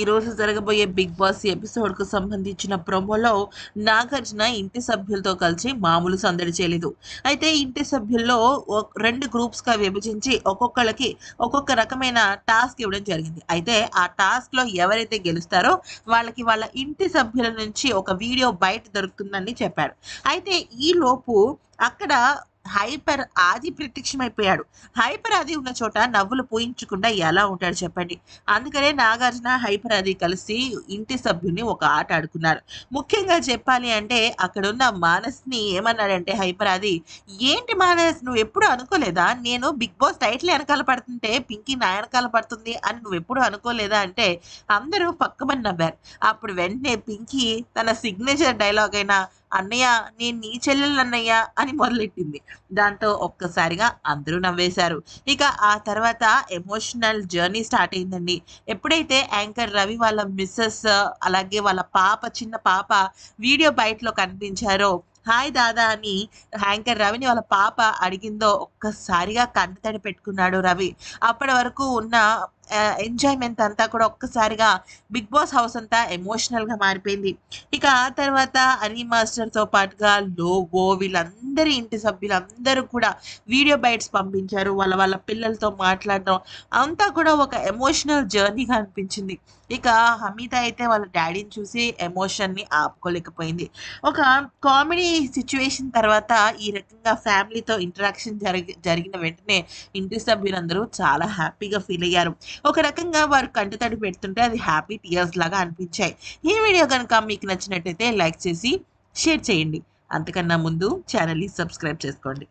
ఈరోజు జరగబోయే big boss ఎపిసోడ్కు సంబంధించిన ప్రోమోలో నాగార్జున ఇంటి సభ్యులతో కలిసి మామూలు సందడి చేయలేదు అయితే ఇంటి సభ్యుల్లో రెండు గ్రూప్స్గా విభజించి ఒక్కొక్కళ్ళకి ఒక్కొక్క రకమైన టాస్క్ ఇవ్వడం జరిగింది అయితే ఆ టాస్క్లో ఎవరైతే గెలుస్తారో వాళ్ళకి వాళ్ళ ఇంటి సభ్యుల నుంచి ఒక వీడియో బయట దొరుకుతుందని చెప్పారు అయితే ఈలోపు అక్కడ హైపర్ ఆది ప్రత్యక్షమైపోయాడు హైపర్ ఆది ఉన్న చోట నవ్వులు పూయించకుండా ఎలా ఉంటాడు చెప్పండి అందుకనే నాగార్జున హైపర్ ఆది కలిసి ఇంటి సభ్యుని ఒక ఆట ఆడుకున్నారు ముఖ్యంగా చెప్పాలి అంటే అక్కడున్న మానస్ని ఏమన్నాడంటే హైపర్ ఆది ఏంటి మానస్ నువ్వు ఎప్పుడు అనుకోలేదా నేను బిగ్ బాస్ టైటిల్ వెనకాల పడుతుంటే పింకీ నా వెనకాల పడుతుంది అని నువ్వు ఎప్పుడు అనుకోలేదా అంటే అందరూ పక్కమని నవ్వారు అప్పుడు వెంటనే పింకీ తన సిగ్నేచర్ డైలాగ్ అయిన అన్నయ్య నేను నీ చెల్లెలు అన్నయ్య అని మొదలెట్టింది దాంతో ఒక్కసారిగా అందరూ నవ్వేశారు ఇక ఆ తర్వాత ఎమోషనల్ జర్నీ స్టార్ట్ అయిందండి ఎప్పుడైతే యాంకర్ రవి వాళ్ళ మిస్సెస్ అలాగే వాళ్ళ పాప చిన్న పాప వీడియో బయటలో కనిపించారో హాయ్ దాదా అని హ్యాంకర్ రవిని వాళ్ళ పాప అడిగిందో ఒక్కసారిగా కన్నతడి పెట్టుకున్నాడు రవి అప్పటి వరకు ఉన్న ఎంజాయ్మెంట్ అంతా కూడా ఒక్కసారిగా బిగ్ బాస్ హౌస్ అంతా ఎమోషనల్గా మారిపోయింది ఇక ఆ తర్వాత అనీ మాస్టర్తో పాటుగా లోగో వీళ్ళందరి ఇంటి సభ్యులందరూ కూడా వీడియో బైట్స్ పంపించారు వాళ్ళ వాళ్ళ పిల్లలతో మాట్లాడడం అంతా కూడా ఒక ఎమోషనల్ జర్నీగా అనిపించింది ఇక హమీద అయితే వాళ్ళ డాడీని చూసి ఎమోషన్ని ఆపుకోలేకపోయింది ఒక కామెడీ సిచ్యువేషన్ తర్వాత ఈ రకంగా ఫ్యామిలీతో ఇంటరాక్షన్ జరిగి జరిగిన వెంటనే ఇంటి సభ్యులందరూ చాలా హ్యాపీగా ఫీల్ అయ్యారు ఒక రకంగా వారు కంటితడి పెడుతుంటే అది హ్యాపీ టీయర్స్ లాగా అనిపించాయి ఈ వీడియో కనుక మీకు నచ్చినట్టయితే లైక్ చేసి షేర్ చేయండి అంతకన్నా ముందు ఛానల్ని సబ్స్క్రైబ్ చేసుకోండి